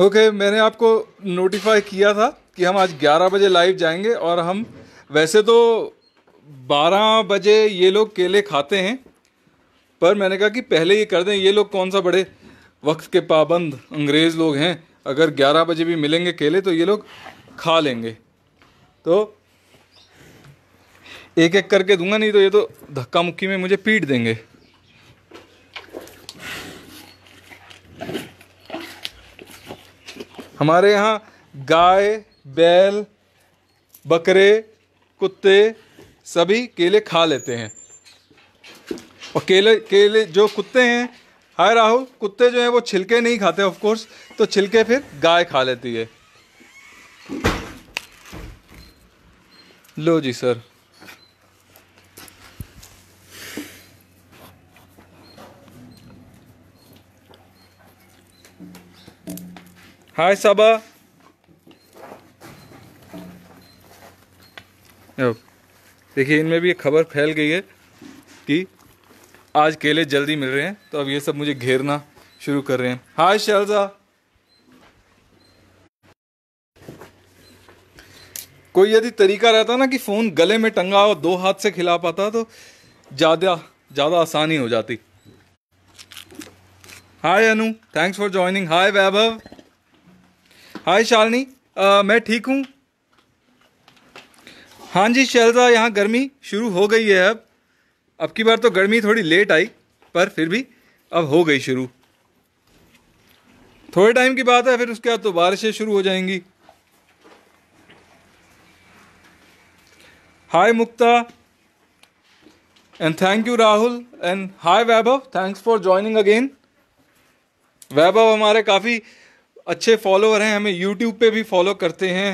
Okay okay, मैंने आपको notify किया था कि हम आज 11 बजे लाइव जाएंगे और हम वैसे तो 12 बजे ये लोग केले खाते हैं पर मैंने कहा कि पहले ये कर दें ये लोग कौन सा बड़े वक्त के पाबंद अंग्रेज़ लोग हैं अगर 11 बजे भी मिलेंगे केले तो ये लोग खा लेंगे तो एक एक करके दूंगा नहीं तो ये तो धक्का मुक्की में मुझे पीट देंगे हमारे यहाँ गाय बैल बकरे कुत्ते सभी केले खा लेते हैं और केले केले जो कुत्ते हैं हाय राहुल कुत्ते जो हैं वो छिलके नहीं खाते ऑफ कोर्स तो छिलके फिर गाय खा लेती है लो जी सर हाय साबा oh, देखिए इनमें भी एक खबर फैल गई है कि आज केले जल्दी मिल रहे हैं तो अब ये सब मुझे घेरना शुरू कर रहे हैं हाय शैलजा कोई यदि तरीका रहता ना कि फोन गले में टंगा और दो हाथ से खिला पाता तो ज्यादा ज्यादा आसानी हो जाती hi Anu thanks for joining hi Vaibhav hi आ, मैं ठीक हूँ हाँ जी शैलजा यहाँ गर्मी शुरू हो गई है अब अब की बार तो गर्मी थोड़ी लेट आई पर फिर भी अब हो गई शुरू थोड़े टाइम की बात है फिर उसके बाद तो बारिशें शुरू हो जाएंगी hi Mukta and thank you Rahul and hi Vaibhav thanks for joining again Vaibhav हमारे काफ़ी अच्छे फॉलोअर हैं हमें यूट्यूब पे भी फॉलो करते हैं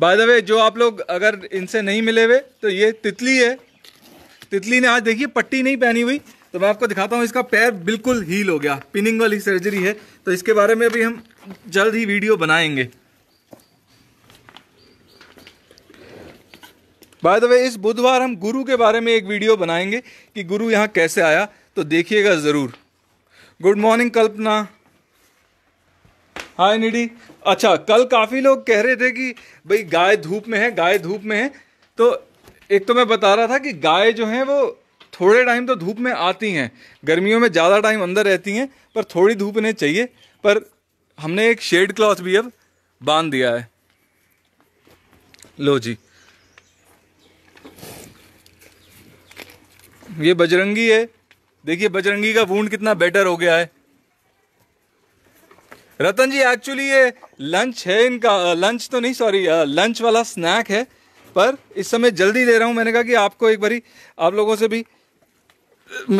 बाय द वे जो आप लोग अगर इनसे नहीं मिले हुए तो ये तितली है तितली ने आज देखिए पट्टी नहीं पहनी हुई तो मैं आपको दिखाता हूँ इसका पैर बिल्कुल हील हो गया पिनिंग वाली सर्जरी है तो इसके बारे में भी हम जल्द ही वीडियो बनाएंगे बाय द वे इस बुधवार हम गुरु के बारे में एक वीडियो बनाएंगे कि गुरु यहाँ कैसे आया तो देखिएगा ज़रूर good morning Kalpana hi Nidhi अच्छा कल काफ़ी लोग कह रहे थे कि भाई गाय धूप में है गाय धूप में है तो एक तो मैं बता रहा था कि गाय जो है वो थोड़े टाइम तो धूप में आती हैं गर्मियों में ज़्यादा टाइम अंदर रहती हैं पर थोड़ी धूप इन्हें चाहिए पर हमने एक शेड क्लॉथ भी अब बांध दिया है लो जी ये बजरंगी है देखिए बजरंगी का वूंड कितना बेटर हो गया है रतन जी एक्चुअली ये लंच है इनका लंच तो नहीं सॉरी लंच वाला स्नैक है पर इस समय जल्दी दे रहा हूँ मैंने कहा कि आपको एक बारी आप लोगों से भी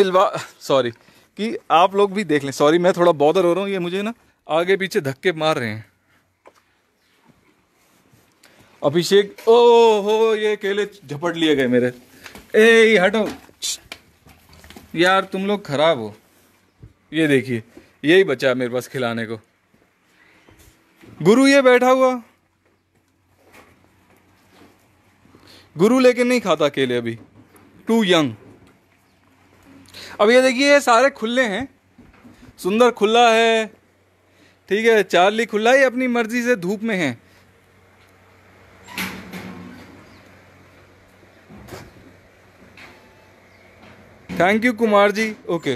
मिलवा सॉरी कि आप लोग भी देख लें सॉरी मैं थोड़ा बॉदर हो रहा हूँ ये मुझे ना आगे पीछे धक्के मार रहे हैं अभिषेक ओ हो ये केले झपट लिए गए मेरे ए हटो यार तुम लोग खराब हो ये देखिए यही बचा मेरे पास खिलाने को गुरु ये बैठा हुआ गुरु लेके नहीं खाता केले अभी टू यंग अब ये देखिए ये सारे खुले हैं सुंदर खुला है ठीक है चार्ली खुला ही अपनी मर्जी से धूप में है thank you Kumar ji okay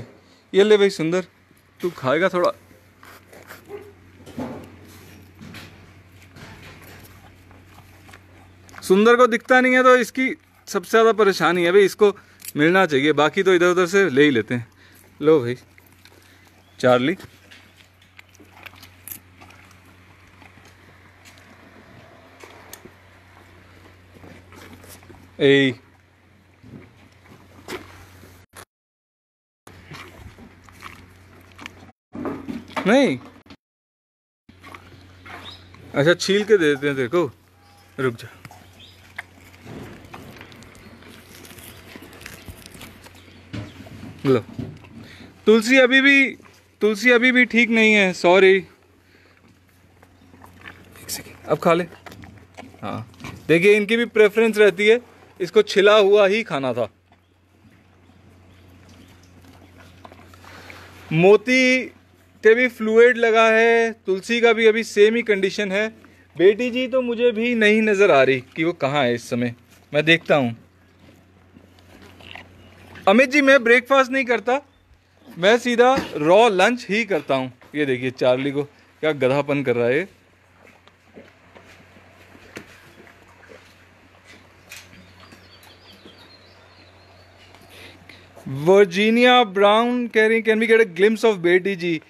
ये ले भाई सुंदर तू खाएगा थोड़ा सुंदर को दिखता नहीं है तो इसकी सबसे ज़्यादा परेशानी है भाई इसको मिलना चाहिए बाकी तो इधर उधर से ले ही लेते हैं लो भाई चार्ली ए नहीं अच्छा छील के दे देते हैं देखो रुक जा लो तुलसी अभी भी तुलसी अभी भी ठीक नहीं है सॉरी अब खा ले हाँ देखिए इनकी भी प्रेफरेंस रहती है इसको छिला हुआ ही खाना था मोती पे भी फ्लूड लगा है तुलसी का भी अभी सेम ही कंडीशन है बेटी जी तो मुझे भी नहीं नज़र आ रही कि वो कहाँ है इस समय मैं देखता हूँ अमित जी मैं ब्रेकफास्ट नहीं करता मैं सीधा रॉ लंच ही करता हूँ ये देखिए चार्ली को क्या गधापन कर रहा है वर्जीनिया ब्राउन कह रही can we get a glimpse of Betty ji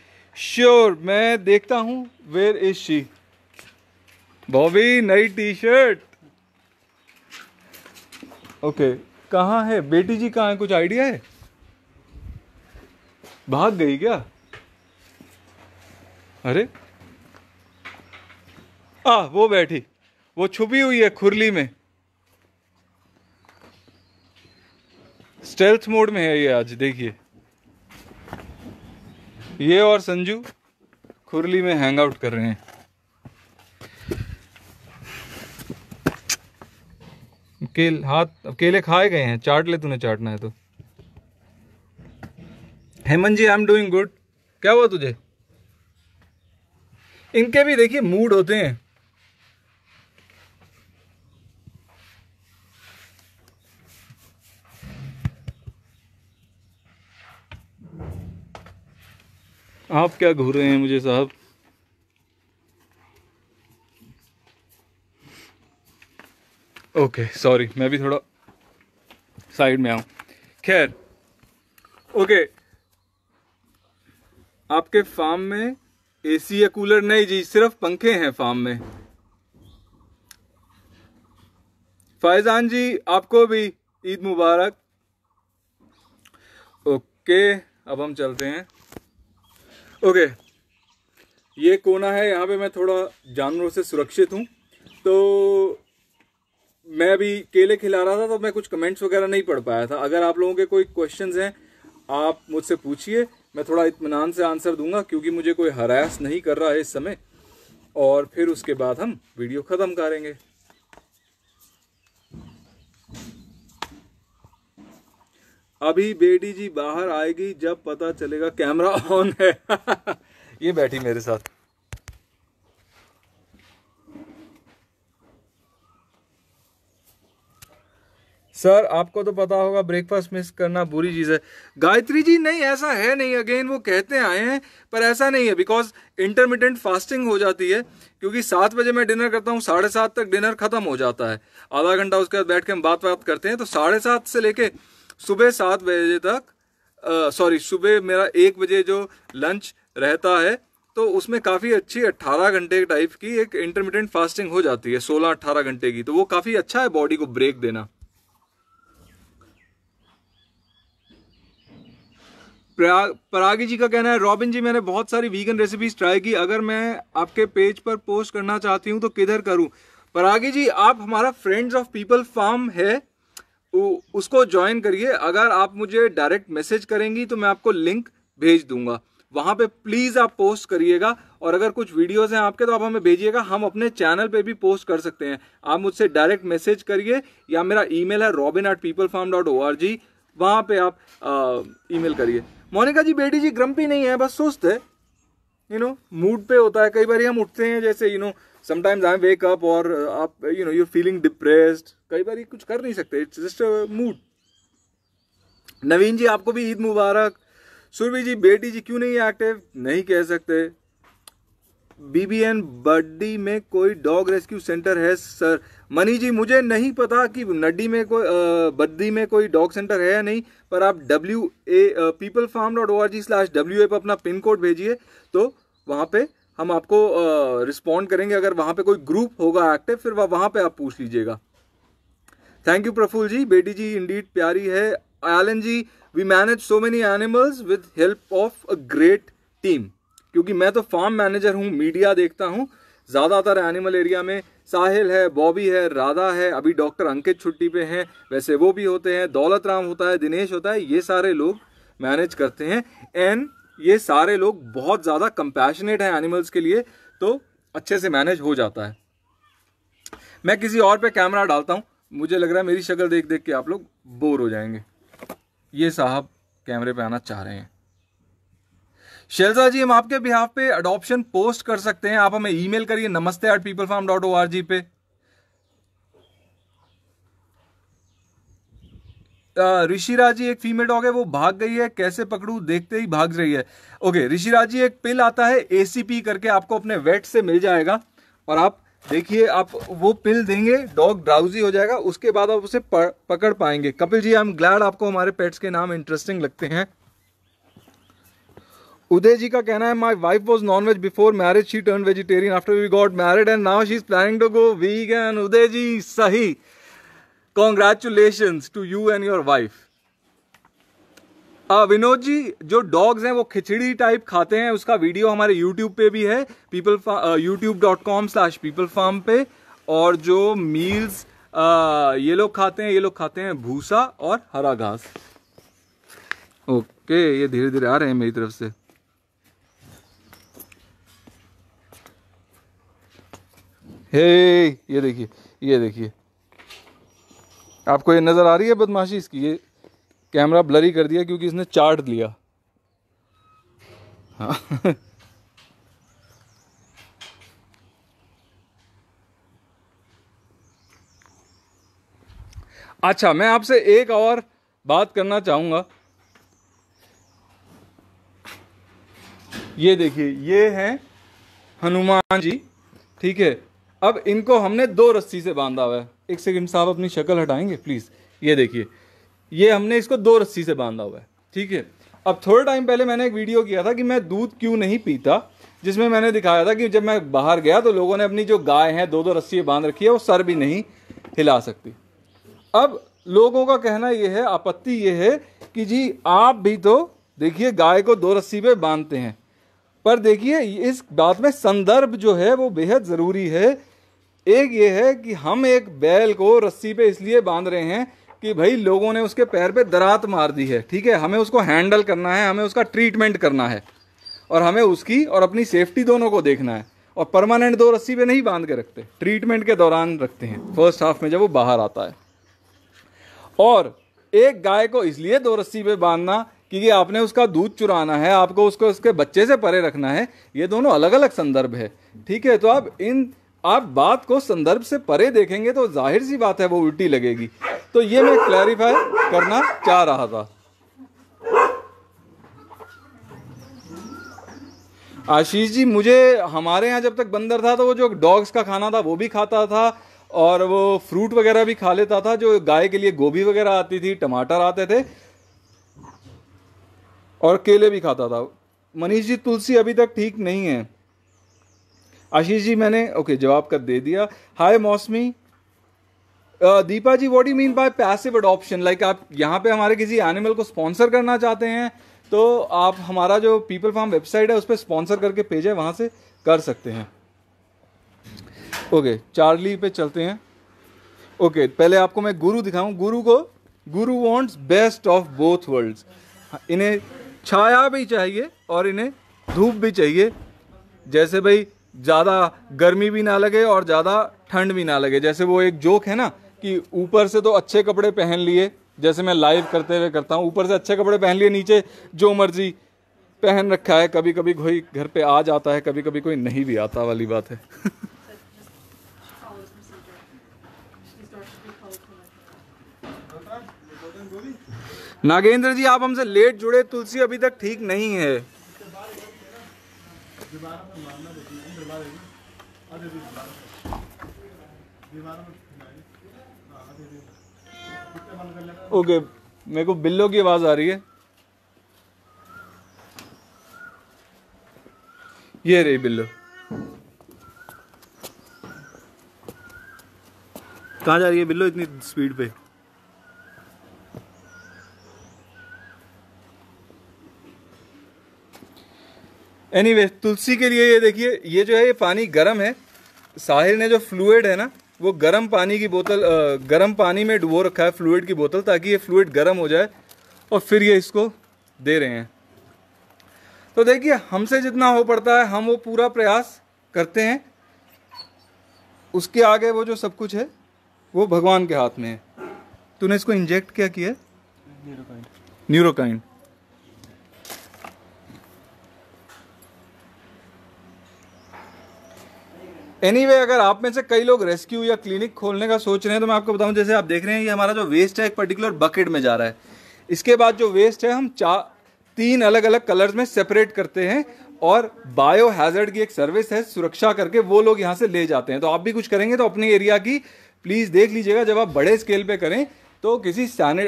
sure मैं देखता हूँ वेयर इज शी बॉबी नई टी शर्ट ओके कहाँ है बेटी जी कहाँ है कुछ आइडिया है भाग गई क्या अरे आ वो बैठी वो छुपी हुई है खुरली में स्टेल्थ मोड में है ये आज देखिए ये और संजू खुरली में हैंग आउट कर रहे हैं केल हाथ केले खाए गए हैं चाट ले तूने चाटना है तो Hemant ji I am doing good क्या हुआ तुझे इनके भी देखिए मूड होते हैं आप क्या घूर रहे हैं मुझे साहब ओके सॉरी मैं भी थोड़ा साइड में आऊं खैर ओके आपके फार्म में एसी या कूलर नहीं जी सिर्फ पंखे हैं फार्म में फैजान जी आपको भी ईद मुबारक ओके अब हम चलते हैं ओके ये कोना है यहाँ पे मैं थोड़ा जानवरों से सुरक्षित हूँ तो मैं अभी केले खिला रहा था तो मैं कुछ कमेंट्स वगैरह नहीं पढ़ पाया था अगर आप लोगों के कोई क्वेश्चंस हैं आप मुझसे पूछिए मैं थोड़ा इतमान से आंसर दूंगा क्योंकि मुझे कोई हरास नहीं कर रहा है इस समय और फिर उसके बाद हम वीडियो ख़त्म करेंगे अभी बेटी जी बाहर आएगी जब पता चलेगा कैमरा ऑन है ये बैठी मेरे साथ सर आपको तो पता होगा ब्रेकफास्ट मिस करना बुरी चीज़ है गायत्री जी नहीं ऐसा है नहीं अगेन वो कहते आए हैं पर ऐसा नहीं है बिकॉज इंटरमीडियंट फास्टिंग हो जाती है क्योंकि सात बजे मैं डिनर करता हूँ साढ़े सात तक डिनर खत्म हो जाता है आधा घंटा उसके बाद बैठ के हम बात बात करते हैं तो साढ़े सात से लेके सुबह सात बजे तक सॉरी सुबह मेरा एक बजे जो लंच रहता है तो उसमें काफ़ी अच्छी 18 घंटे टाइप की एक इंटरमीडियंट फास्टिंग हो जाती है 16-18 घंटे की तो वो काफ़ी अच्छा है बॉडी को ब्रेक देना प्राग परागी जी का कहना है रॉबिन जी मैंने बहुत सारी वीगन रेसिपीज ट्राई की अगर मैं आपके पेज पर पोस्ट करना चाहती हूँ तो किधर करूं परागी जी आप हमारा फ्रेंड्स ऑफ पीपल फार्म है उसको ज्वाइन करिए अगर आप मुझे डायरेक्ट मैसेज करेंगी तो मैं आपको लिंक भेज दूंगा वहाँ पे प्लीज़ आप पोस्ट करिएगा और अगर कुछ वीडियोस हैं आपके तो आप हमें भेजिएगा हम अपने चैनल पे भी पोस्ट कर सकते हैं आप मुझसे डायरेक्ट मैसेज करिए या मेरा ईमेल है Robin at people farm dot O R G वहाँ पर आप ईमेल करिए मोनिका जी बेटी जी ग्रम्पी नहीं है बस सुस्त है यू नो मूड पे होता है कई बार हम उठते हैं जैसे you know sometimes I wake up और आप you know you're feeling depressed कई बार ये कुछ कर नहीं सकते it's just mood Naveen ji आपको भी ईद मुबारक सुरभि जी बेटी जी क्यों नहीं एक्टिव नहीं कह सकते बीबीएन बड्डी में कोई डॉग रेस्क्यू सेंटर है सर मनी जी मुझे नहीं पता कि नड्डी में कोई बद्दी में कोई डॉग सेंटर है या नहीं पर आप W A people farm dot O R G slash W A पर अपना पिन कोड भेजिए तो वहाँ पे हम आपको रिस्पॉन्ड करेंगे अगर वहाँ पे कोई ग्रुप होगा एक्टिव फिर वह वहाँ पे आप पूछ लीजिएगा थैंक यू प्रफुल जी बेटी जी इंडीड प्यारी है Alan ji we manage so many animals with help of a great team क्योंकि मैं तो फार्म मैनेजर हूँ मीडिया देखता हूँ ज़्यादातर एनिमल एरिया में साहिल है बॉबी है राधा है अभी डॉक्टर अंकित छुट्टी पे हैं वैसे वो भी होते हैं दौलत राम होता है दिनेश होता है ये सारे लोग मैनेज करते हैं एंड ये सारे लोग बहुत ज़्यादा कंपैशनेट हैं एनिमल्स के लिए तो अच्छे से मैनेज हो जाता है मैं किसी और पे कैमरा डालता हूँ मुझे लग रहा है मेरी शक्ल देख देख के आप लोग बोर हो जाएंगे ये साहब कैमरे पे आना चाह रहे हैं शेलजा जी हम आपके बिहाफ पे अडॉप्शन पोस्ट कर सकते हैं आप हमें ईमेल करिए namaste at people farm dot O R G पे राजी एक फीमेल डॉग है वो भाग गई है कैसे पकड़ू देखते ही भाग रही है ओके राजी एक पिल आता है एसीपी करके आपको अपने वेट से मिल जाएगा और आप देखिए आप वो पिल देंगे डॉग ड्राउजी हो जाएगा उसके बाद आप उसे पकड़ पाएंगे Kapil ji I am glad आपको हमारे पेट्स के नाम इंटरेस्टिंग लगते हैं उदय जी का कहना है my wife was non veg before marriage she turn vegetarian after we got married and now she is planning to go vegan Uday ji सही congratulation to you and your wife Vinod ji जो डॉग्स हैं वो खिचड़ी टाइप खाते हैं उसका वीडियो हमारे YouTube पे भी है people YouTube dot com slash people farm पे और जो मील्स uh, ये लोग खाते हैं ये लोग खाते हैं भूसा और हरा घास ओके ये धीरे धीरे आ रहे हैं मेरी तरफ से हे ये देखिए ये देखिए आपको ये नज़र आ रही है बदमाशी इसकी ये कैमरा ब्लरी कर दिया क्योंकि इसने चार्ट लिया हाँ अच्छा मैं आपसे एक और बात करना चाहूंगा ये देखिए ये हैं हनुमान जी ठीक है अब इनको हमने दो रस्सी से बांधा हुआ है एक सेकंड साहब अपनी शक्ल हटाएंगे प्लीज़ ये देखिए ये हमने इसको दो रस्सी से बांधा हुआ है ठीक है अब थोड़े टाइम पहले मैंने एक वीडियो किया था कि मैं दूध क्यों नहीं पीता जिसमें मैंने दिखाया था कि जब मैं बाहर गया तो लोगों ने अपनी जो गाय है दो दो रस्सी बांध रखी है वो सर भी नहीं हिला सकती अब लोगों का कहना यह है आपत्ति यह है कि जी आप भी तो देखिए गाय को दो रस्सी पे बांधते हैं पर देखिए इस बात में संदर्भ जो है वो बेहद ज़रूरी है एक ये है कि हम एक बैल को रस्सी पे इसलिए बांध रहे हैं कि भाई लोगों ने उसके पैर पे दरात मार दी है ठीक है हमें उसको हैंडल करना है हमें उसका ट्रीटमेंट करना है और हमें उसकी और अपनी सेफ्टी दोनों को देखना है और परमानेंट दो रस्सी पे नहीं बांध के रखते ट्रीटमेंट के दौरान रखते हैं फर्स्ट हाफ में जब वो बाहर आता है और एक गाय को इसलिए दो रस्सी पे बांधना क्योंकि आपने उसका दूध चुराना है आपको उसको उसके बच्चे से परे रखना है ये दोनों अलग अलग संदर्भ है ठीक है तो आप इन आप बात को संदर्भ से परे देखेंगे तो जाहिर सी बात है वो उल्टी लगेगी तो ये मैं क्लैरिफाई करना चाह रहा था आशीष जी मुझे हमारे यहाँ जब तक बंदर था तो वो जो डॉग्स का खाना था वो भी खाता था और वो फ्रूट वगैरह भी खा लेता था जो गाय के लिए गोभी वगैरह आती थी टमाटर आते थे और केले भी खाता था मनीष जी तुलसी अभी तक ठीक नहीं है आशीष जी मैंने ओके जवाब का दे दिया hi Mousami Deepa ji what you mean by passive adoption like आप यहाँ पे हमारे किसी एनिमल को स्पॉन्सर करना चाहते हैं तो आप हमारा जो पीपल फार्म वेबसाइट है उस पर स्पॉन्सर करके पेज है वहाँ से कर सकते हैं ओके okay, चार्ली पे चलते हैं ओके okay, पहले आपको मैं गुरु दिखाऊं गुरु को Guru wants best of both worlds इन्हें छाया भी चाहिए और इन्हें धूप भी चाहिए जैसे भाई ज़्यादा गर्मी भी ना लगे और ज़्यादा ठंड भी ना लगे जैसे वो एक जोक है ना कि ऊपर से तो अच्छे कपड़े पहन लिए जैसे मैं लाइव करते हुए करता हूँ ऊपर से अच्छे कपड़े पहन लिए नीचे जो मर्जी पहन रखा है कभी कभी कोई घर पे आ जाता है कभी कभी कोई नहीं भी आता वाली बात है नागेंद्र जी आप हमसे लेट जुड़े तुलसी अभी तक ठीक नहीं है दीवारों मारना देखिए आधे भी दीवारों में हाँ, आधे भी कितने बंद कर ओके मेरे को बिल्लो की आवाज़ आ रही है ये रही बिल्लो कहाँ जा रही है बिल्लो इतनी स्पीड पे एनी anyway, तुलसी के लिए ये देखिए ये जो है ये पानी गर्म है साहिल ने जो फ्लूड है ना वो गर्म पानी की बोतल गर्म पानी में डुबो रखा है फ्लूड की बोतल ताकि ये फ्लूड गर्म हो जाए और फिर ये इसको दे रहे हैं तो देखिए हमसे जितना हो पड़ता है हम वो पूरा प्रयास करते हैं उसके आगे वो जो सब कुछ है वो भगवान के हाथ में है तूने इसको इंजेक्ट क्या किया न्यूरोकाइन न्यूरोकाइन एनी anyway, अगर आप में से कई लोग रेस्क्यू या क्लिनिक खोलने का सोच रहे हैं तो मैं आपको बताऊं जैसे आप देख रहे हैं ये हमारा जो वेस्ट है एक पर्टिकुलर बकेट में जा रहा है इसके बाद जो वेस्ट है हम चार तीन अलग अलग कलर्स में सेपरेट करते हैं और बायो हैजर्ड की एक सर्विस है सुरक्षा करके वो लोग यहाँ से ले जाते हैं तो आप भी कुछ करेंगे तो अपने एरिया की प्लीज़ देख लीजिएगा जब आप बड़े स्केल पर करें तो किसी स्टैंड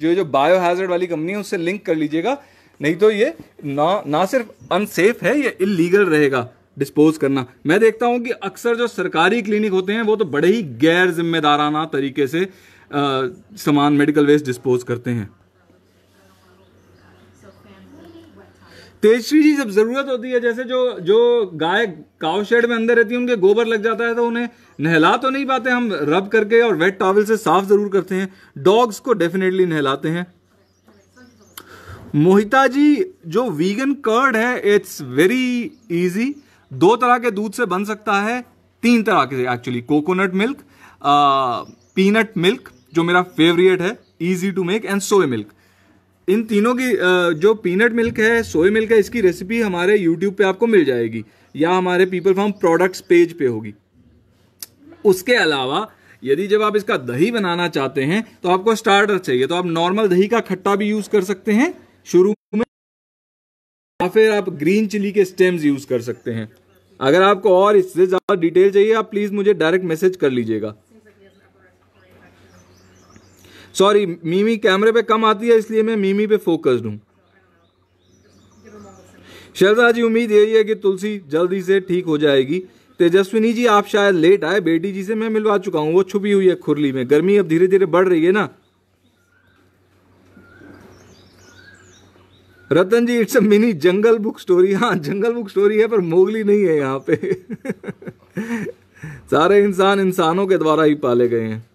जो जो बायो हैजर्ड वाली कंपनी है उससे लिंक कर लीजिएगा नहीं तो ये ना ना सिर्फ अनसेफ है ये इलीगल रहेगा डिस्पोज करना मैं देखता हूं कि अक्सर जो सरकारी क्लिनिक होते हैं वो तो बड़े ही गैर जिम्मेदाराना तरीके से सामान मेडिकल वेस्ट डिस्पोज करते हैं तेजश्री जी जब जरूरत होती है जैसे जो जो गाय काव शेड में अंदर रहती है उनके गोबर लग जाता है तो उन्हें नहला तो नहीं पाते हम रब करके और वेट टॉवल से साफ जरूर करते हैं डॉग्स को डेफिनेटली नहलाते हैं मोहिता जी जो वीगन कर्ड है इट्स वेरी इजी दो तरह के दूध से बन सकता है तीन तरह के actually coconut milk peanut milk जो मेरा फेवरेट है easy to make and soy milk इन तीनों की जो पीनट मिल्क है सोए मिल्क है इसकी रेसिपी हमारे यूट्यूब पे आपको मिल जाएगी या हमारे पीपल फार्म प्रोडक्ट्स पेज पे होगी उसके अलावा यदि जब आप इसका दही बनाना चाहते हैं तो आपको स्टार्टर चाहिए तो आप नॉर्मल दही का खट्टा भी यूज़ कर सकते हैं शुरू या फिर आप ग्रीन चिली के स्टेम्स यूज़ कर सकते हैं अगर आपको और इससे ज़्यादा डिटेल चाहिए आप प्लीज़ मुझे डायरेक्ट मैसेज कर लीजिएगा सॉरी मीमी कैमरे पे कम आती है इसलिए मैं मीमी पे फोकस्ड हूं शर्दा जी उम्मीद यही है कि तुलसी जल्दी से ठीक हो जाएगी तेजस्विनी जी आप शायद लेट आए बेटी जी से मैं मिलवा चुका हूँ वो छुपी हुई है खुरली में गर्मी अब धीरे धीरे बढ़ रही है ना Ratan ji it's a mini jungle book story हाँ जंगल बुक स्टोरी है पर मोगली नहीं है यहाँ पे सारे इंसान इंसानों के द्वारा ही पाले गए हैं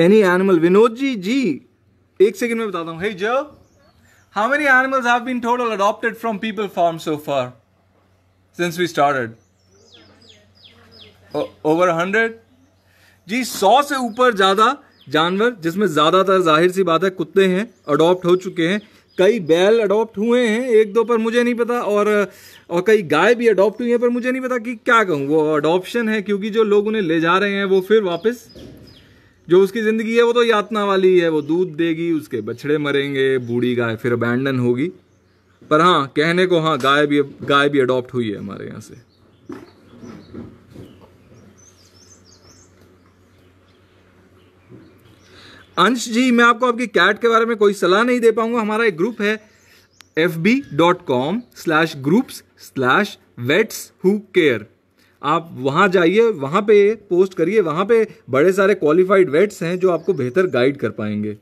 एनी एनिमल विनोद जी जी एक सेकंड में बताता हूँ हे जो how many animals have been total adopted from people farm so far since we started over hundred जी सौ से ऊपर ज्यादा जानवर जिसमें ज़्यादातर जाहिर सी बात है कुत्ते हैं अडॉप्ट हो चुके हैं कई बैल अडॉप्ट हुए हैं एक दो पर मुझे नहीं पता और और कई गाय भी अडॉप्ट हुई हैं पर मुझे नहीं पता कि क्या कहूँ वो अडॉप्शन है क्योंकि जो लोग उन्हें ले जा रहे हैं वो फिर वापस जो उसकी ज़िंदगी है वो तो यातना वाली है वो दूध देगी उसके बछड़े मरेंगे बूढ़ी गाय फिर अबैंडन होगी पर हाँ कहने को हाँ गाय भी गाय भी अडॉप्ट हुई है हमारे यहाँ से अंश जी मैं आपको आपकी कैट के बारे में कोई सलाह नहीं दे पाऊंगा हमारा एक ग्रुप है F B dot com slash groups slash vets who care आप वहाँ जाइए वहाँ पे पोस्ट करिए वहाँ पे बड़े सारे क्वालिफाइड वेट्स हैं जो आपको बेहतर गाइड कर पाएंगे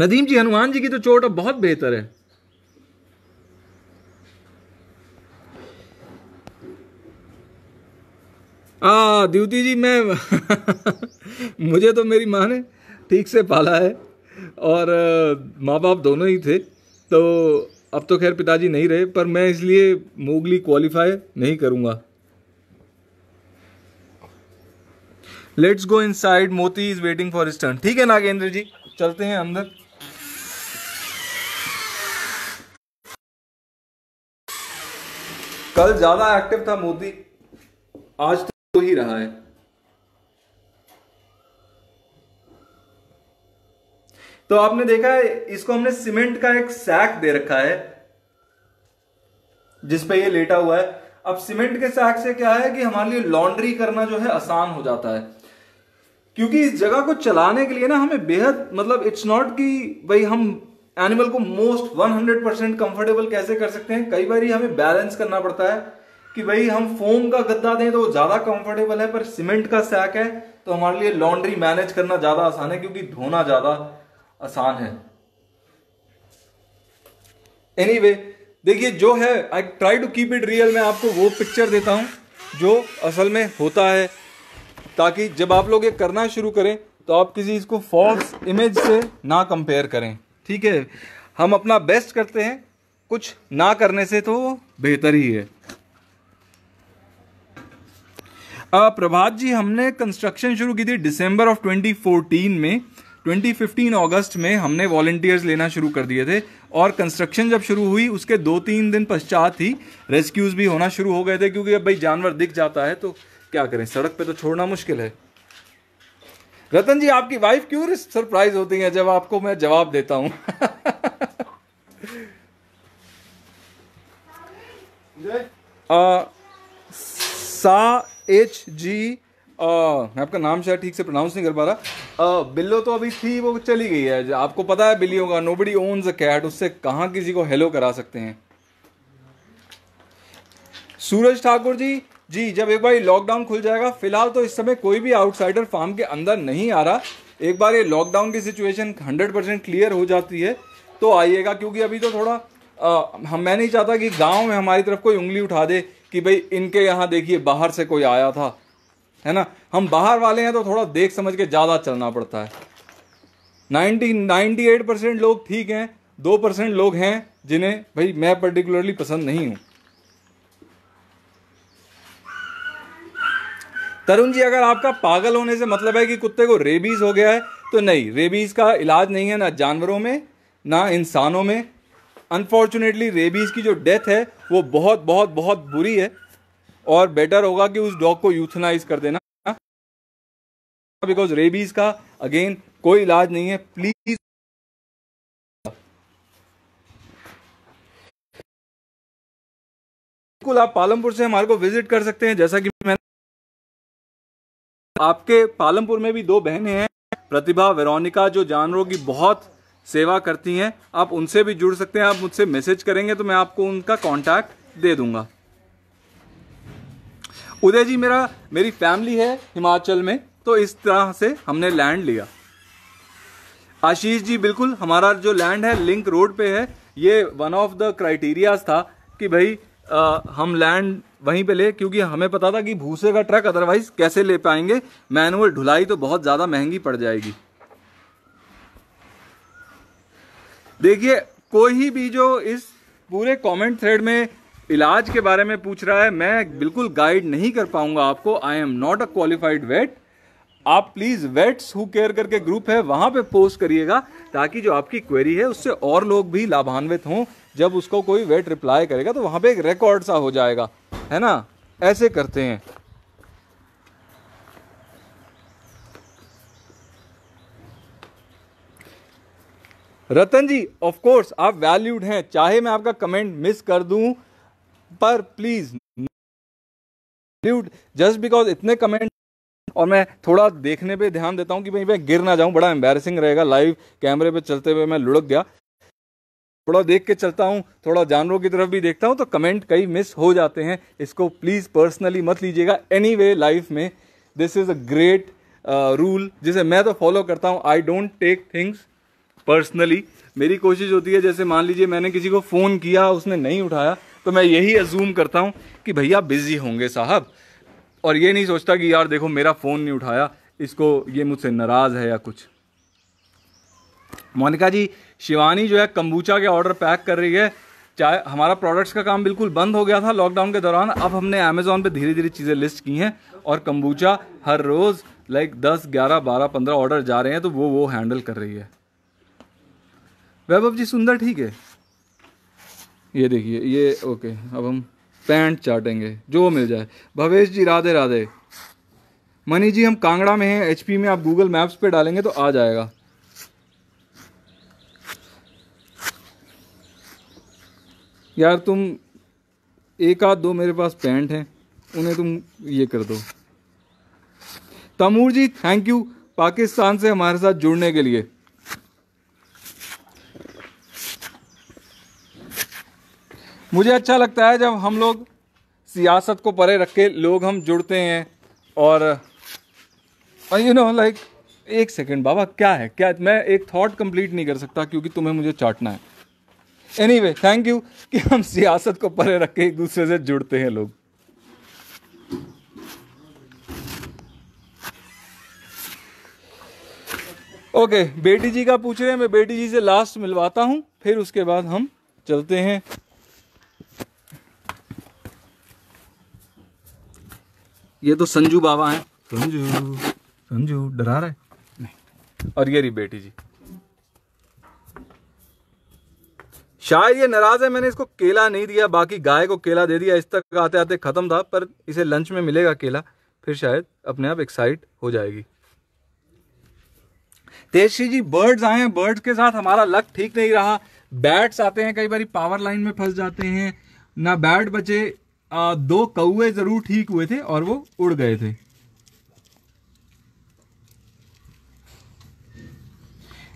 नदीम जी हनुमान जी की तो चोट अब बहुत बेहतर है हाँ द्युति जी मैं मुझे तो मेरी माँ ने ठीक से पाला है और माँ बाप दोनों ही थे तो अब तो खैर पिताजी नहीं रहे पर मैं इसलिए मोगली क्वालिफाई नहीं करूँगा let's go inside Moti is waiting for Stern ठीक है नागेंद्र जी चलते हैं अंदर कल ज़्यादा एक्टिव था मोती आज तो ही रहा है तो आपने देखा है इसको हमने सीमेंट का एक सैक दे रखा है जिसपे ये लेटा हुआ है अब सीमेंट के सैक से क्या है कि हमारे लिए लॉन्ड्री करना जो है आसान हो जाता है क्योंकि इस जगह को चलाने के लिए ना हमें बेहद मतलब इट्स नॉट कि भाई हम एनिमल को मोस्ट 100 परसेंट कंफर्टेबल कैसे कर सकते हैं कई बार ही हमें बैलेंस करना पड़ता है कि भाई हम फोम का गद्दा दें तो ज़्यादा कंफर्टेबल है पर सीमेंट का सैक है तो हमारे लिए लॉन्ड्री मैनेज करना ज़्यादा आसान है क्योंकि धोना ज़्यादा आसान है एनी वे देखिए जो है I try to keep it real मैं आपको वो पिक्चर देता हूँ जो असल में होता है ताकि जब आप लोग ये करना शुरू करें तो आप किसी इसको फॉल्स इमेज से ना कंपेयर करें ठीक है हम अपना बेस्ट करते हैं कुछ ना करने से तो बेहतर ही है प्रभात जी हमने कंस्ट्रक्शन शुरू की थी दिसंबर ऑफ 2014 में 2015 अगस्त में हमने वॉल्टियर्स लेना शुरू कर दिए थे और कंस्ट्रक्शन जब शुरू हुई उसके दो तीन दिन पश्चात ही रेस्क्यूज़ भी होना शुरू हो गए थे क्योंकि अब भाई जानवर दिख जाता है तो क्या करें सड़क पे तो छोड़ना मुश्किल है रतन जी आपकी वाइफ क्यों सरप्राइज होती है जब आपको मैं जवाब देता हूँ सा एच जी मैं आपका नाम शायद ठीक से प्रोनाउंस नहीं कर पा रहा बिल्लो तो अभी थी वो चली गई है आपको पता है बिल्ली होगा nobody owns a cat उससे कहाँ किसी को हेलो करा सकते हैं सूरज ठाकुर जी जी जब एक बार ये लॉकडाउन खुल जाएगा फिलहाल तो इस समय कोई भी आउटसाइडर फार्म के अंदर नहीं आ रहा एक बार ये लॉकडाउन की सिचुएशन हंड्रेड परसेंट क्लियर हो जाती है तो आइएगा क्योंकि अभी तो थोड़ा आ, हम मैं नहीं चाहता कि गांव में हमारी तरफ कोई उंगली उठा दे कि भाई इनके यहाँ देखिए बाहर से कोई आया था है ना हम बाहर वाले हैं तो थोड़ा देख समझ के ज़्यादा चलना पड़ता है नाइन्टी नाइन्टी एट परसेंट लोग ठीक हैं दो परसेंट लोग हैं जिन्हें भाई मैं पर्टिकुलरली पसंद नहीं हूँ तरुण जी अगर आपका पागल होने से मतलब है कि कुत्ते को रेबीज़ हो गया है तो नहीं रेबीज़ का इलाज नहीं है ना जानवरों में ना इंसानों में अनफॉर्चुनेटली रेबीज़ की जो डेथ है वो बहुत बहुत बहुत बुरी है और बेटर होगा कि उस डॉग को यूथनाइज कर देना बिकॉज रेबीज़ का अगेन कोई इलाज नहीं है प्लीज़ बिल्कुल आप पालमपुर से हमारे को विजिट कर सकते हैं जैसा कि मैंने आपके पालमपुर में भी दो बहनें हैं प्रतिभा वेरोनिका जो जानवरों की बहुत सेवा करती हैं आप उनसे भी जुड़ सकते हैं आप मुझसे मैसेज करेंगे तो मैं आपको उनका कांटेक्ट दे दूंगा उदय जी मेरा मेरी फैमिली है हिमाचल में तो इस तरह से हमने लैंड लिया आशीष जी बिल्कुल हमारा जो लैंड है लिंक रोड पे है ये वन ऑफ द क्राइटेरियाज था कि भाई आ, हम लैंड वहीं पे ले क्योंकि हमें पता था कि भूसे का ट्रक अदरवाइज कैसे ले पाएंगे मैनुअल ढुलाई तो बहुत ज़्यादा महंगी पड़ जाएगी देखिए कोई भी जो इस पूरे कमेंट थ्रेड में इलाज के बारे में पूछ रहा है मैं बिल्कुल गाइड नहीं कर पाऊंगा आपको I am not a qualified vet आप प्लीज़ वेट्स हु केयर करके ग्रुप है वहाँ पे पोस्ट करिएगा ताकि जो आपकी क्वेरी है उससे और लोग भी लाभान्वित हों जब उसको कोई वेट रिप्लाई करेगा तो वहाँ पे एक रिकॉर्ड सा हो जाएगा है ना ऐसे करते हैं रतन जी ऑफ कोर्स आप वैल्यूड हैं चाहे मैं आपका कमेंट मिस कर दूं पर प्लीज वैल्यूड जस्ट बिकॉज इतने कमेंट और मैं थोड़ा देखने पे ध्यान देता हूं कि भाई मैं गिर ना जाऊं बड़ा एम्बेरसिंग रहेगा लाइव कैमरे पे चलते हुए मैं लुढ़क गया थोड़ा देख के चलता हूँ थोड़ा जानवरों की तरफ भी देखता हूँ तो कमेंट कई मिस हो जाते हैं इसको प्लीज़ पर्सनली मत लीजिएगा एनी वे लाइफ में this is a great rule जिसे मैं तो फॉलो करता हूँ I don't take things personally मेरी कोशिश होती है जैसे मान लीजिए मैंने किसी को फ़ोन किया उसने नहीं उठाया तो मैं यही अज्यूम करता हूँ कि भैया बिज़ी होंगे साहब और ये नहीं सोचता कि यार देखो मेरा फ़ोन नहीं उठाया इसको ये मुझसे नाराज़ है या कुछ मोनिका जी शिवानी जो है कम्बूचा के ऑर्डर पैक कर रही है चाहे हमारा प्रोडक्ट्स का काम बिल्कुल बंद हो गया था लॉकडाउन के दौरान अब हमने अमेजोन पे धीरे धीरे चीज़ें लिस्ट की हैं और कम्बूचा हर रोज़ लाइक दस ग्यारह बारह पंद्रह ऑर्डर जा रहे हैं तो वो वो हैंडल कर रही है वैभव जी सुंदर ठीक है ये देखिए ये ओके अब हम पैंट चाटेंगे जो मिल जाए भवेश जी राधे राधे मनी जी हम कांगड़ा में हैं एचपी में आप गूगल मैप्स पे डालेंगे तो आ जाएगा यार तुम एक आध दो मेरे पास पैंट हैं उन्हें तुम ये कर दो तमूर जी थैंक यू पाकिस्तान से हमारे साथ जुड़ने के लिए मुझे अच्छा लगता है जब हम लोग सियासत को परे रख के लोग हम जुड़ते हैं और यू नो लाइक एक सेकंड बाबा क्या है क्या मैं एक थॉट कंप्लीट नहीं कर सकता क्योंकि तुम्हें मुझे चाटना है एनी वे थैंक यू कि हम सियासत को परे रख के एक दूसरे से जुड़ते हैं लोग ओके okay, बेटी जी का पूछ रहे हैं मैं बेटी जी से लास्ट मिलवाता हूँ फिर उसके बाद हम चलते हैं ये तो संजू बाबा हैं संजू संजू डरा रहा है नहीं और ये रही बेटी जी शायद ये नाराज है मैंने इसको केला नहीं दिया बाकी गाय को केला दे दिया इस तक आते आते खत्म था पर इसे लंच में मिलेगा केला फिर शायद अपने आप एक्साइट हो जाएगी तेजी जी बर्ड्स आए हैं बर्ड्स के साथ हमारा लक ठीक नहीं रहा बैट्स आते हैं कई बार पावर लाइन में फंस जाते हैं ना बैट बचे आ, दो कौए जरूर ठीक हुए थे और वो उड़ गए थे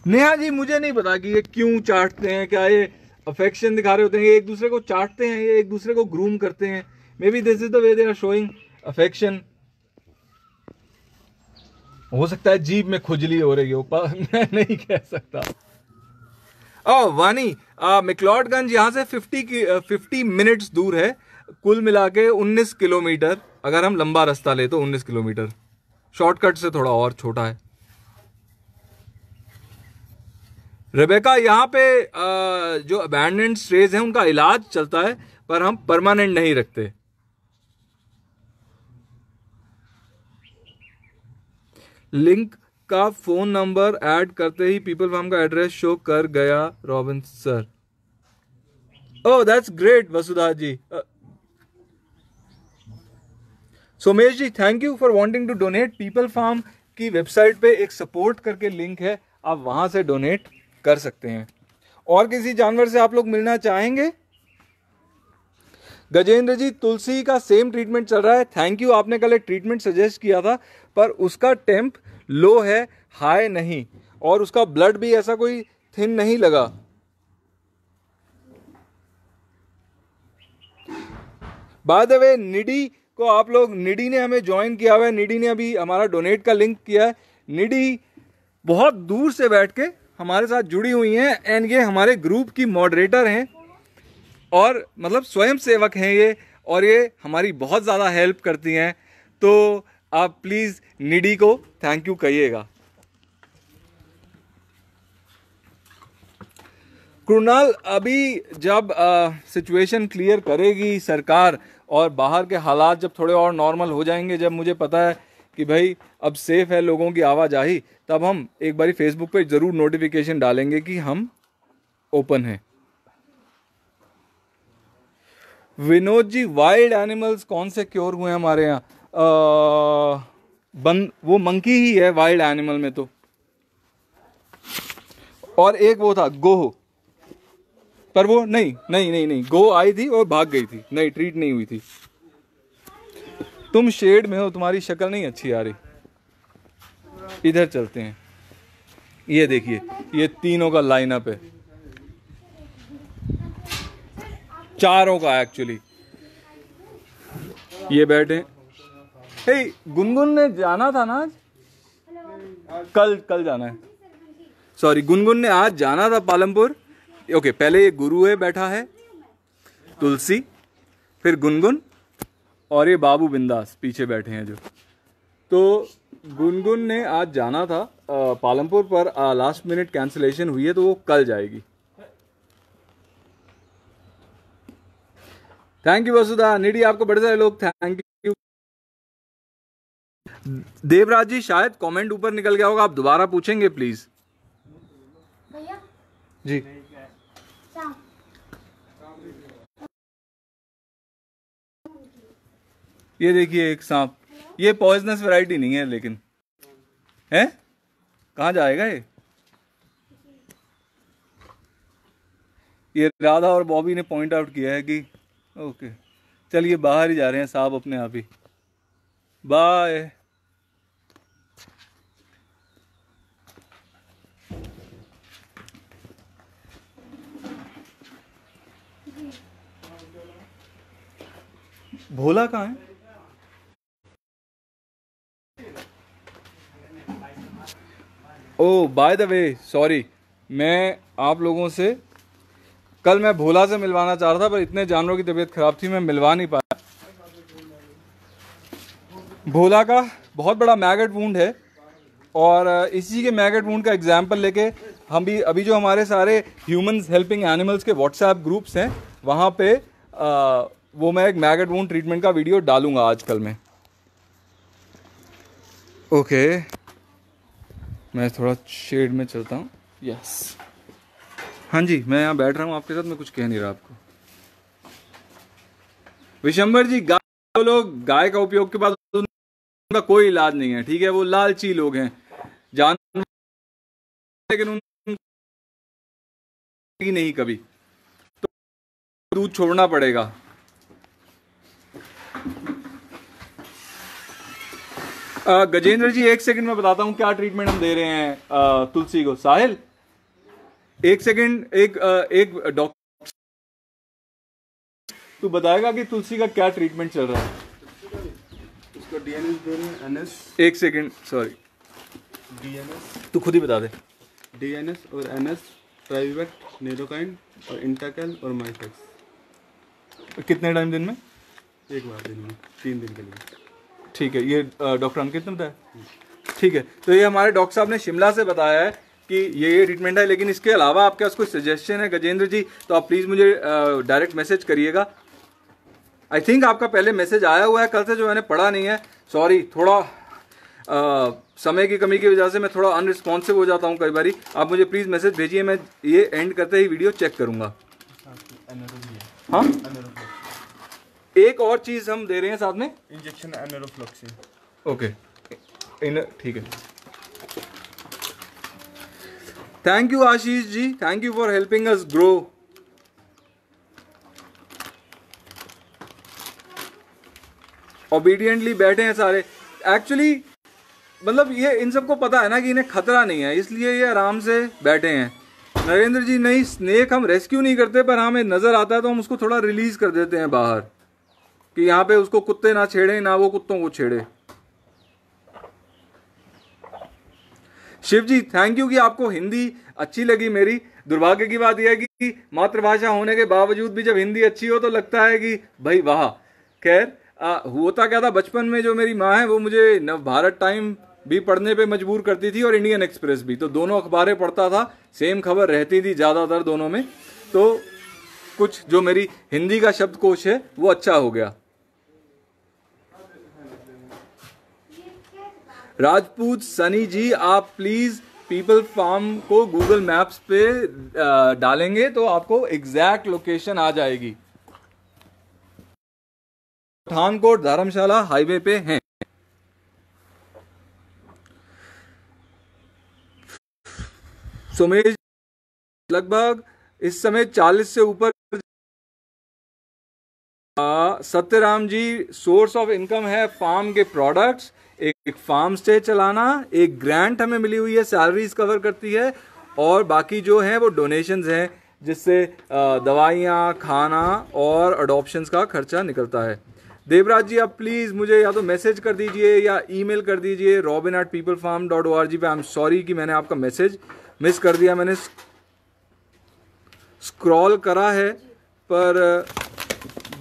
नेहा जी मुझे नहीं पता कि ये क्यों चाटते हैं क्या ये अफेक्शन दिखा रहे होते हैं ये एक दूसरे को चाटते हैं ये एक दूसरे को ग्रूम करते हैं maybe this is the way they are showing affection हो सकता है जीप में खुजली हो रही हो मैं नहीं कह सकता ओ वानी मिकलॉडगंज यहाँ से 50 की फिफ्टी मिनट्स दूर है कुल मिला के उन्नीस किलोमीटर अगर हम लंबा रास्ता ले तो उन्नीस किलोमीटर शॉर्टकट से थोड़ा और छोटा है रेबेका यहाँ पे जो अबैंडेंट स्ट्रेज है उनका इलाज चलता है पर हम परमानेंट नहीं रखते लिंक का फोन नंबर ऐड करते ही पीपल फार्म का एड्रेस शो कर गया Robin sir oh that's great Vasudha ji Somesh ji thank you for wanting to donate people farm की वेबसाइट पे एक सपोर्ट करके लिंक है आप वहाँ से डोनेट कर सकते हैं और किसी जानवर से आप लोग मिलना चाहेंगे गजेंद्र जी तुलसी का सेम ट्रीटमेंट चल रहा है थैंक यू आपने कल एक ट्रीटमेंट सजेस्ट किया था पर उसका टेम्प लो है हाई नहीं और उसका ब्लड भी ऐसा कोई थिन नहीं लगा बाय द वे निडी को तो आप लोग निडी ने हमें ज्वाइन किया हुआ है निडी ने अभी हमारा डोनेट का लिंक किया है निडी बहुत दूर से बैठ के हमारे साथ जुड़ी हुई हैं एंड ये हमारे ग्रुप की मॉडरेटर हैं और मतलब स्वयं सेवक हैं ये और ये हमारी बहुत ज़्यादा हेल्प करती हैं तो आप प्लीज़ निडी को थैंक यू कहिएगा कृणाल अभी जब सिचुएशन क्लियर करेगी सरकार और बाहर के हालात जब थोड़े और नॉर्मल हो जाएंगे जब मुझे पता है कि भाई अब सेफ़ है लोगों की आवाजाही तब हम एक बारी फेसबुक पे ज़रूर नोटिफिकेशन डालेंगे कि हम ओपन हैं विनोद जी वाइल्ड एनिमल्स कौन से क्योर हुए हैं हमारे यहाँ बन वो मंकी ही है वाइल्ड एनिमल में तो और एक वो था गोह पर वो नहीं नहीं नहीं नहीं गो आई थी और भाग गई थी नहीं ट्रीट नहीं हुई थी तुम शेड में हो तुम्हारी शक्ल नहीं अच्छी आ रही इधर चलते हैं ये देखिए ये तीनों का लाइनअप है चारों का एक्चुअली ये बैठे हे गुनगुन ने जाना था ना आज कल कल जाना है सॉरी गुनगुन ने आज जाना था पालमपुर ओके पहले ये गुरु है बैठा है तुलसी फिर गुनगुन और ये बाबू बिंदास पीछे बैठे हैं जो तो गुनगुन ने आज जाना था पालमपुर पर लास्ट मिनट कैंसिलेशन हुई है तो वो कल जाएगी थैंक यू वसुधा निडी आपको बड़े सारे लोग थैंक यू देवराज जी शायद कमेंट ऊपर निकल गया होगा आप दोबारा पूछेंगे प्लीज भैया जी ये देखिए एक सांप ये पॉइजनस वैरायटी नहीं है लेकिन है कहाँ जाएगा ये ये राधा और बॉबी ने पॉइंट आउट किया है कि ओके चलिए बाहर ही जा रहे हैं सांप अपने आप ही बाय भोला कहाँ है oh by the way sorry मैं आप लोगों से कल मैं भोला से मिलवाना चाह रहा था पर इतने जानवरों की तबीयत खराब थी मैं मिलवा नहीं पाया भोला का बहुत बड़ा मैगट वूंड है और इसी के मैगट वूंड का एग्जाम्पल लेके हम भी अभी जो हमारे सारे ह्यूमंस हेल्पिंग एनिमल्स के व्हाट्सएप ग्रुप्स हैं वहाँ पे आ, वो मैं एक मैगट वूंड ट्रीटमेंट का वीडियो डालूंगा आजकल मैं ओके okay. मैं थोड़ा शेड में चलता हूँ यस हाँ जी मैं यहाँ बैठ रहा हूँ आपके साथ मैं कुछ कह नहीं रहा आपको विशंबर जी गाय तो लोग गाय का उपयोग के बाद उनका कोई इलाज नहीं है ठीक है वो लालची लोग हैं जान लेकिन उनकी नहीं कभी तो दूध छोड़ना पड़ेगा गजेंद्र uh, जी एक सेकंड में बताता हूँ क्या ट्रीटमेंट हम दे रहे हैं तुलसी uh, को साहिल एक सेकंड एक uh, एक डॉक्टर तू बताएगा कि तुलसी का क्या ट्रीटमेंट चल रहा है इसको डीएनएस दे रहे हैं एनएस एक सेकंड सॉरी डीएनएस तू खुद ही बता दे डीएनएस और एनएस प्राइवेट नेरोकाइन और इंटाकेल और माइफेक्स कितने टाइम दिन में एक बार दिन में तीन दिन के लिए ठीक है ये डॉक्टर अंकित ने बताया ठीक है तो ये हमारे डॉक्टर साहब ने शिमला से बताया है कि ये ये ट्रीटमेंट है लेकिन इसके अलावा आपके पास कोई सजेशन है गजेंद्र जी तो आप प्लीज़ मुझे डायरेक्ट मैसेज करिएगा आई थिंक आपका पहले मैसेज आया हुआ है कल से जो मैंने पढ़ा नहीं है सॉरी थोड़ा आ, समय की कमी की वजह से मैं थोड़ा अनरिस्पॉन्सिव हो जाता हूँ कई बार आप मुझे प्लीज़ मैसेज भेजिए मैं ये एंड करते ही वीडियो चेक करूँगा हाँ एक और चीज हम दे रहे हैं साथ में इंजेक्शन एनरोफ्लॉक्सिन ओके इन ठीक है thank you Ashish ji thank you for helping us grow obediently बैठे हैं सारे एक्चुअली मतलब ये इन सबको पता है ना कि इन्हें खतरा नहीं है इसलिए ये आराम से बैठे हैं नरेंद्र जी नहीं स्नेक हम रेस्क्यू नहीं करते पर हाँ, हमें नज़र आता है तो हम उसको थोड़ा रिलीज कर देते हैं बाहर कि यहाँ पे उसको कुत्ते ना छेड़े ना वो कुत्तों को छेड़े शिव जी थैंक यू कि आपको हिंदी अच्छी लगी मेरी दुर्भाग्य की बात यह है कि मातृभाषा होने के बावजूद भी जब हिंदी अच्छी हो तो लगता है कि भाई वाह खैर होता क्या था बचपन में जो मेरी माँ है वो मुझे नव भारत टाइम भी पढ़ने पे मजबूर करती थी और इंडियन एक्सप्रेस भी तो दोनों अखबारें पढ़ता था सेम खबर रहती थी ज़्यादातर दोनों में तो कुछ जो मेरी हिंदी का शब्दकोश है वो अच्छा हो गया राजपूत सनी जी आप प्लीज पीपल फार्म को गूगल मैप्स पे डालेंगे तो आपको एग्जैक्ट लोकेशन आ जाएगी पठानकोट धर्मशाला हाईवे पे हैं सुमेश लगभग इस समय 40 से ऊपर Satyaram ji source of income है फार्म के प्रोडक्ट्स एक, एक फार्म स्टे चलाना एक ग्रांट हमें मिली हुई है सैलरीज कवर करती है और बाकी जो है वो डोनेशंस हैं जिससे दवाइयाँ खाना और अडोप्शंस का खर्चा निकलता है देवराज जी आप प्लीज़ मुझे या तो मैसेज कर दीजिए या ईमेल कर दीजिए Robin at people farm dot O R G पे आई एम सॉरी कि मैंने आपका मैसेज मिस कर दिया मैंने स्क्रॉल करा है पर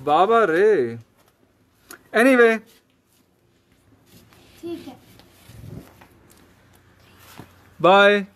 बाबा रे एनीवे anyway, ठीक है बाय